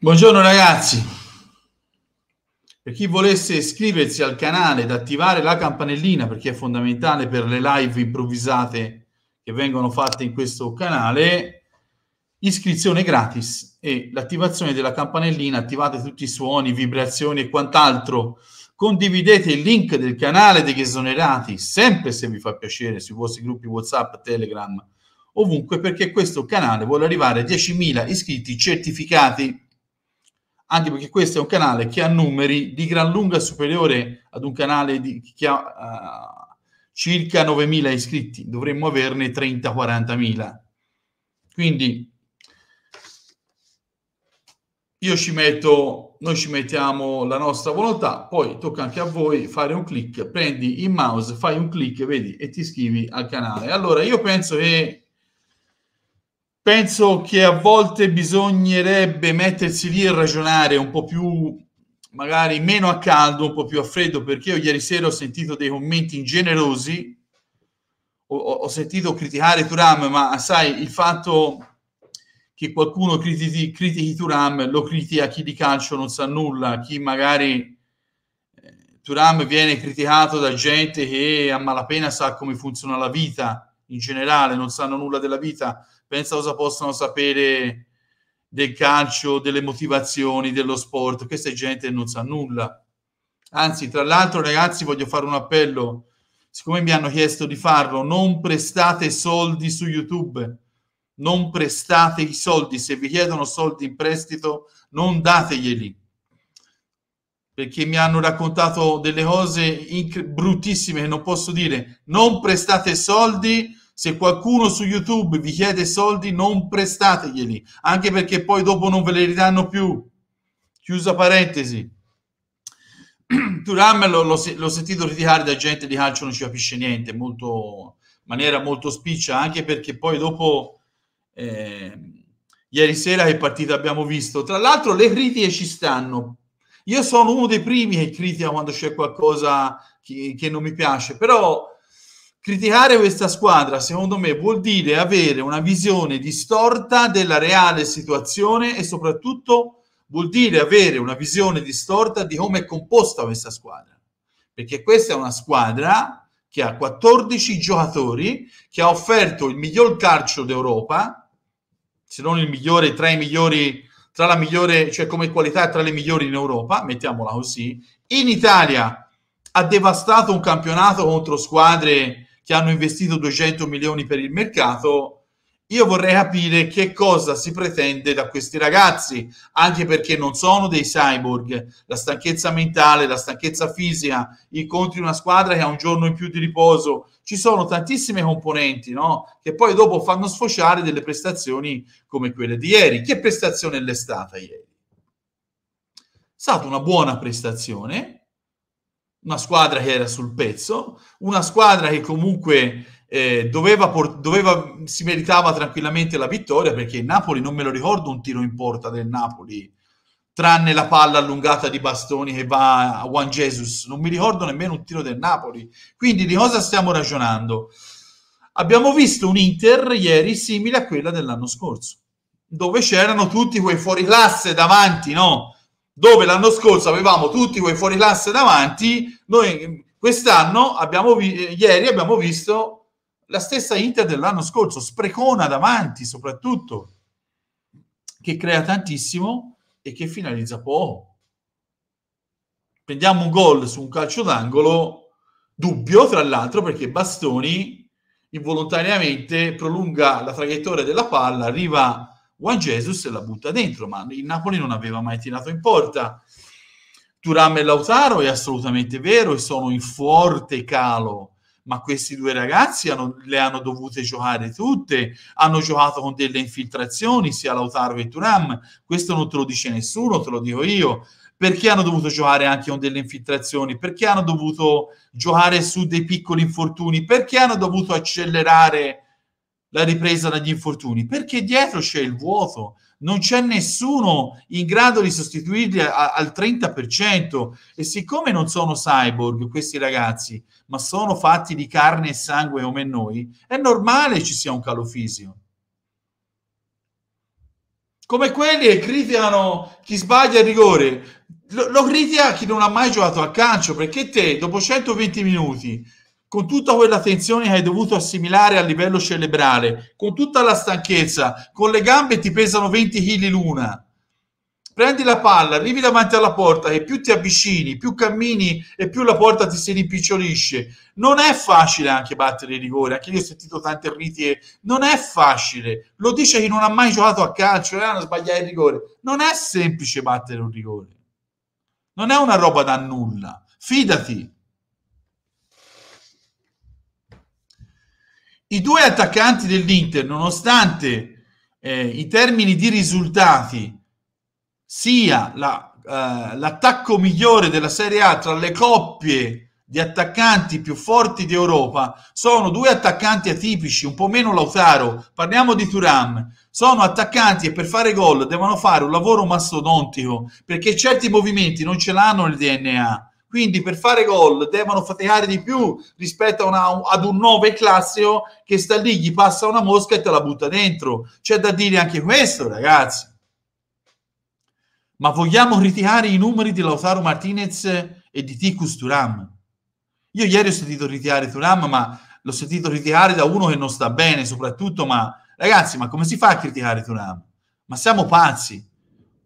Buongiorno ragazzi. Per chi volesse iscriversi al canale ed attivare la campanellina perché è fondamentale per le live improvvisate che vengono fatte in questo canale, iscrizione gratis e l'attivazione della campanellina, attivate tutti i suoni, vibrazioni e quant'altro. Condividete il link del canale degli esonerati, sempre se vi fa piacere, sui vostri gruppi WhatsApp, Telegram, ovunque, perché questo canale vuole arrivare a 10.000 iscritti certificati, anche perché questo è un canale che ha numeri di gran lunga superiore ad un canale di, che ha uh, circa 9.000 iscritti, dovremmo averne 30-40.000. Quindi io ci metto, noi ci mettiamo la nostra volontà, poi tocca anche a voi fare un clic, prendi il mouse, fai un clic, vedi, e ti iscrivi al canale. Allora, io penso che, penso che a volte bisognerebbe mettersi lì e ragionare un po' più, magari meno a caldo, un po' più a freddo, perché io ieri sera ho sentito dei commenti ingenerosi, ho, ho sentito criticare Turam, ma sai, il fatto che qualcuno critichi, critichi Turam, lo critica chi di calcio non sa nulla, chi magari eh, Turam viene criticato da gente che a malapena sa come funziona la vita in generale, non sanno nulla della vita, pensa cosa possano sapere del calcio, delle motivazioni, dello sport, questa gente non sa nulla. Anzi, tra l'altro ragazzi voglio fare un appello, siccome mi hanno chiesto di farlo, non prestate soldi su YouTube non prestate i soldi, se vi chiedono soldi in prestito, non dateglieli. Perché mi hanno raccontato delle cose inc- bruttissime che non posso dire. Non prestate soldi, se qualcuno su YouTube vi chiede soldi, non prestateglieli, anche perché poi dopo non ve li ridanno più. Chiusa parentesi. Turam l'ho, l'ho, sentito criticare da gente di calcio, non ci capisce niente, molto, in maniera molto spiccia, anche perché poi dopo eh, ieri sera che partita abbiamo visto. Tra l'altro le critiche ci stanno. Io sono uno dei primi che critica quando c'è qualcosa che, che non mi piace, però criticare questa squadra, secondo me, vuol dire avere una visione distorta della reale situazione e soprattutto vuol dire avere una visione distorta di come è composta questa squadra. Perché questa è una squadra che ha 14 giocatori, che ha offerto il miglior calcio d'Europa, se non il migliore, tra i migliori, tra la migliore, cioè come qualità tra le migliori in Europa, mettiamola così. In Italia ha devastato un campionato contro squadre che hanno investito 200 milioni per il mercato io vorrei capire che cosa si pretende da questi ragazzi, anche perché non sono dei cyborg. La stanchezza mentale, la stanchezza fisica, incontri una squadra che ha un giorno in più di riposo. Ci sono tantissime componenti no? che poi dopo fanno sfociare delle prestazioni come quelle di ieri. Che prestazione è stata ieri? È stata una buona prestazione, una squadra che era sul pezzo, una squadra che comunque eh, doveva, doveva, si meritava tranquillamente la vittoria perché il Napoli non me lo ricordo un tiro in porta del Napoli tranne la palla allungata di Bastoni che va a Juan Jesus non mi ricordo nemmeno un tiro del Napoli quindi di cosa stiamo ragionando abbiamo visto un Inter ieri simile a quella dell'anno scorso dove c'erano tutti quei fuoriclasse davanti no? dove l'anno scorso avevamo tutti quei fuoriclasse davanti noi quest'anno abbiamo vi- ieri abbiamo visto la stessa Inter dell'anno scorso, sprecona davanti soprattutto, che crea tantissimo e che finalizza poco. Prendiamo un gol su un calcio d'angolo, dubbio tra l'altro perché Bastoni involontariamente prolunga la traiettoria della palla, arriva Juan Jesus e la butta dentro, ma il Napoli non aveva mai tirato in porta. Turam e Lautaro è assolutamente vero e sono in forte calo ma questi due ragazzi hanno, le hanno dovute giocare tutte, hanno giocato con delle infiltrazioni sia Lautaro che Turam, questo non te lo dice nessuno, te lo dico io, perché hanno dovuto giocare anche con delle infiltrazioni, perché hanno dovuto giocare su dei piccoli infortuni, perché hanno dovuto accelerare la ripresa dagli infortuni, perché dietro c'è il vuoto, non c'è nessuno in grado di sostituirli a, al 30% e siccome non sono cyborg questi ragazzi, ma sono fatti di carne e sangue come noi, è normale ci sia un calo fisico. Come quelli che criticano chi sbaglia il rigore, lo, lo critica chi non ha mai giocato a calcio, perché te dopo 120 minuti con tutta quella tensione che hai dovuto assimilare a livello cerebrale, con tutta la stanchezza, con le gambe ti pesano 20 kg l'una. Prendi la palla, arrivi davanti alla porta e più ti avvicini, più cammini e più la porta ti si rimpicciolisce. Non è facile anche battere i rigori, anche io ho sentito tante riti, non è facile. Lo dice chi non ha mai giocato a calcio, eh, sbagliare il rigore. Non è semplice battere un rigore. Non è una roba da nulla. Fidati. I due attaccanti dell'Inter, nonostante eh, i termini di risultati sia la, eh, l'attacco migliore della Serie A tra le coppie di attaccanti più forti d'Europa, sono due attaccanti atipici, un po' meno Lautaro, parliamo di Turam, sono attaccanti e per fare gol devono fare un lavoro mastodontico perché certi movimenti non ce l'hanno nel DNA quindi per fare gol devono faticare di più rispetto una, ad un 9 classico che sta lì, gli passa una mosca e te la butta dentro. C'è da dire anche questo, ragazzi. Ma vogliamo ritirare i numeri di Lautaro Martinez e di Ticus Turam? Io ieri ho sentito ritirare Turam, ma l'ho sentito ritirare da uno che non sta bene, soprattutto, ma ragazzi, ma come si fa a criticare Turam? Ma siamo pazzi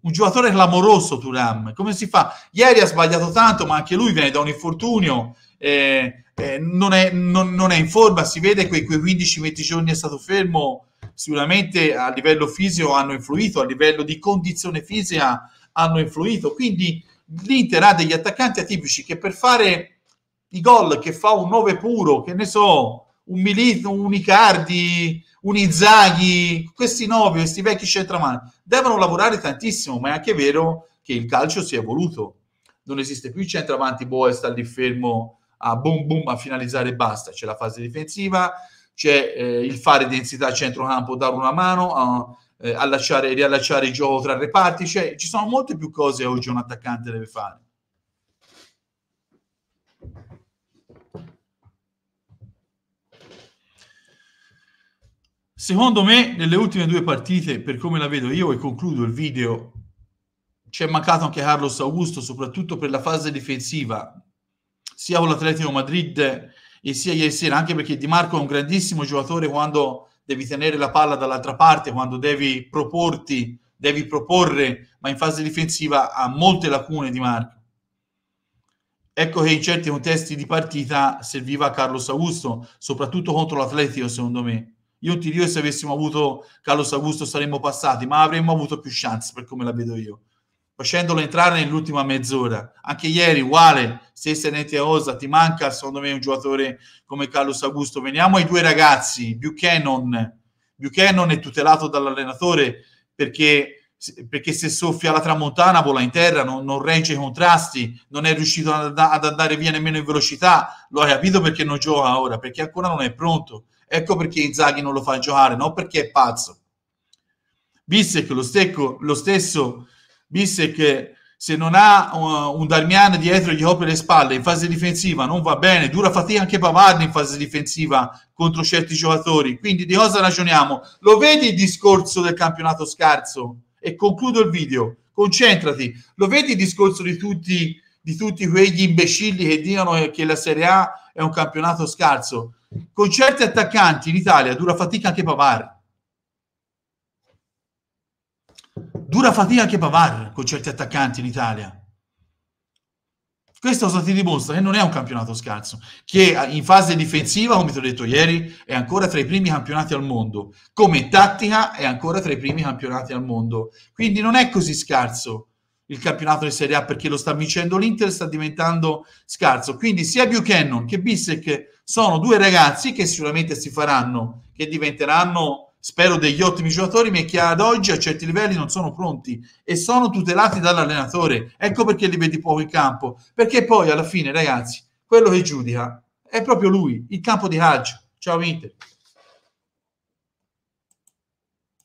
un giocatore clamoroso Turam, come si fa? Ieri ha sbagliato tanto, ma anche lui viene da un infortunio, eh, eh, non, è, non, non, è, in forma, si vede che quei 15-20 giorni è stato fermo, sicuramente a livello fisico hanno influito, a livello di condizione fisica hanno influito, quindi l'Inter ha degli attaccanti atipici che per fare i gol che fa un 9 puro, che ne so, un Milito, un Icardi, un Inzaghi, questi novi, questi vecchi centramani, devono lavorare tantissimo, ma è anche vero che il calcio si è evoluto. Non esiste più il centravanti boe, sta lì fermo a boom boom a finalizzare e basta. C'è la fase difensiva, c'è eh, il fare densità centrocampo, dare una mano, a, eh, allacciare, riallacciare il gioco tra reparti, cioè ci sono molte più cose oggi un attaccante deve fare. Secondo me, nelle ultime due partite, per come la vedo io, e concludo il video, ci è mancato anche Carlos Augusto, soprattutto per la fase difensiva, sia con l'Atletico Madrid e sia ieri sera, anche perché Di Marco è un grandissimo giocatore quando devi tenere la palla dall'altra parte, quando devi proporti, devi proporre, ma in fase difensiva ha molte lacune Di Marco. Ecco che in certi contesti di partita serviva Carlos Augusto, soprattutto contro l'Atletico, secondo me io ti dico se avessimo avuto Carlos Augusto saremmo passati, ma avremmo avuto più chance per come la vedo io. Facendolo entrare nell'ultima mezz'ora, anche ieri uguale, stessa identica Osa, ti manca secondo me un giocatore come Carlos Augusto. Veniamo ai due ragazzi, Buchanan. Buchanan è tutelato dall'allenatore perché, perché se soffia la tramontana vola in terra, non, non regge i contrasti, non è riuscito ad, ad andare via nemmeno in velocità. Lo hai capito perché non gioca ora, perché ancora non è pronto Ecco perché Inzaghi non lo fa giocare, non perché è pazzo. Bissek lo, stecco, lo stesso Bissek se non ha uh, un Darmian dietro gli copre le spalle in fase difensiva non va bene, dura fatica anche Pavard in fase difensiva contro certi giocatori. Quindi di cosa ragioniamo? Lo vedi il discorso del campionato scarso? E concludo il video. Concentrati. Lo vedi il discorso di tutti di tutti quegli imbecilli che dicono che la Serie A è un campionato scarso. Con certi attaccanti in Italia dura fatica anche Pavar. Dura fatica anche Pavar con certi attaccanti in Italia. Questo ti dimostra che non è un campionato scarso, che in fase difensiva, come ti ho detto ieri, è ancora tra i primi campionati al mondo, come tattica è ancora tra i primi campionati al mondo. Quindi non è così scarso il campionato di Serie A perché lo sta vincendo l'Inter, sta diventando scarso. Quindi sia Buchanan che Bissek sono due ragazzi che sicuramente si faranno, che diventeranno, spero, degli ottimi giocatori, ma che ad oggi a certi livelli non sono pronti e sono tutelati dall'allenatore. Ecco perché li vedi poco in campo, perché poi alla fine, ragazzi, quello che giudica è proprio lui, il campo di calcio. Ciao Inter.